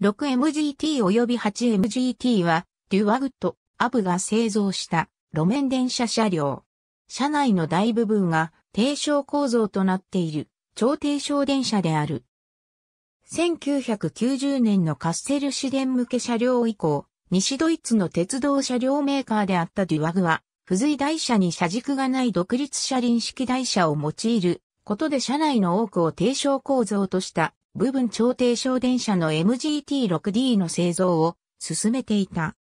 6MGT 及び 8MGT は、デュワグとアブが製造した路面電車車両。車内の大部分が低床構造となっている超低床電車である。1990年のカッセル市電向け車両以降、西ドイツの鉄道車両メーカーであったデュワグは、付随台車に車軸がない独立車輪式台車を用いることで車内の多くを低床構造とした部分超低省電車の MGT6D の製造を進めていた。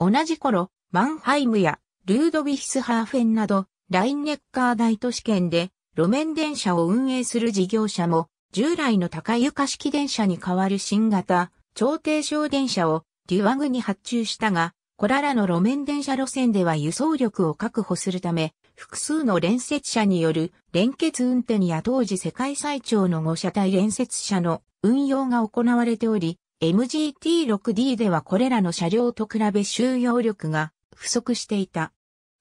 同じ頃、マンハイムやルードビィヒスハーフェンなど、ラインネッカー大都市圏で路面電車を運営する事業者も、従来の高床式電車に代わる新型、超低省電車をデュアグに発注したが、これらの路面電車路線では輸送力を確保するため、複数の連接車による連結運転や当時世界最長の5車体連接車の運用が行われており、MGT6D ではこれらの車両と比べ収容力が不足していた。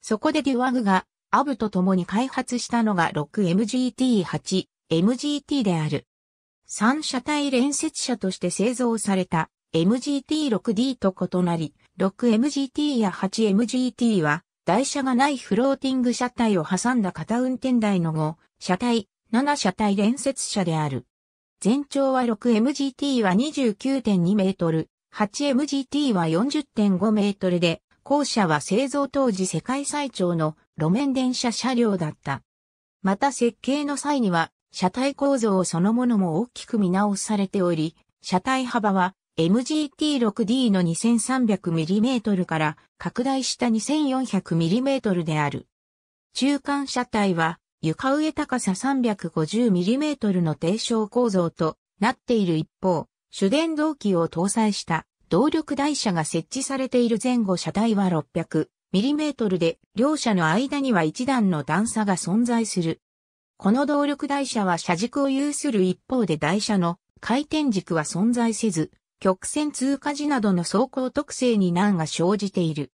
そこでデュワグがアブと共に開発したのが 6MGT8、MGT である。3車体連接車として製造された MGT6D と異なり、6MGT や 8MGT は台車がないフローティング車体を挟んだ片運転台の後、車体、7車体連接車である。全長は 6MGT は29.2メートル、8MGT は40.5メートルで、後者は製造当時世界最長の路面電車車両だった。また設計の際には、車体構造そのものも大きく見直されており、車体幅は MGT6D の 2300mm から拡大した 2400mm である。中間車体は床上高さ 350mm の低床構造となっている一方、主電動機を搭載した動力台車が設置されている前後車体は 600mm で両車の間には一段の段差が存在する。この動力台車は車軸を有する一方で台車の回転軸は存在せず、曲線通過時などの走行特性に難が生じている。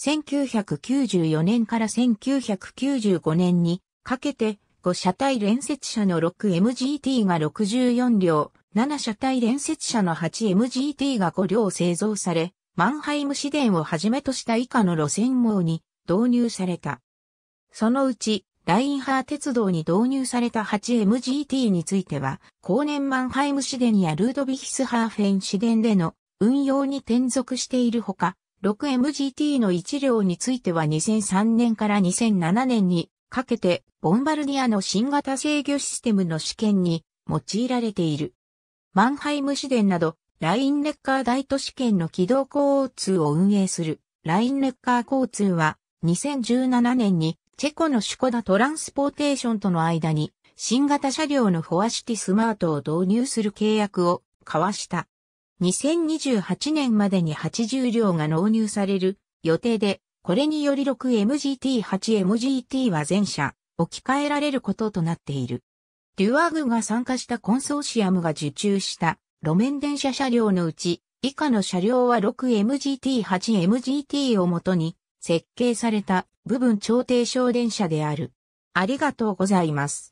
1994年から1995年にかけて5車体連接車の 6MGT が64両、7車体連接車の 8MGT が5両製造され、マンハイム市電をはじめとした以下の路線網に導入された。そのうちラインハー鉄道に導入された 8MGT については、後年マンハイム市電やルードビヒスハーフェン市電での運用に転属しているほか、6MGT の1両については2003年から2007年にかけて、ボンバルディアの新型制御システムの試験に用いられている。マンハイム市電など、ラインレッカー大都市圏の軌道交通を運営する、ラインレッカー交通は、2017年にチェコのシュコダトランスポーテーションとの間に、新型車両のフォアシティスマートを導入する契約を交わした。2028年までに80両が納入される予定で、これにより 6MGT8MGT は全車置き換えられることとなっている。デュアグが参加したコンソーシアムが受注した路面電車車両のうち、以下の車両は 6MGT8MGT をもとに設計された部分超低省電車である。ありがとうございます。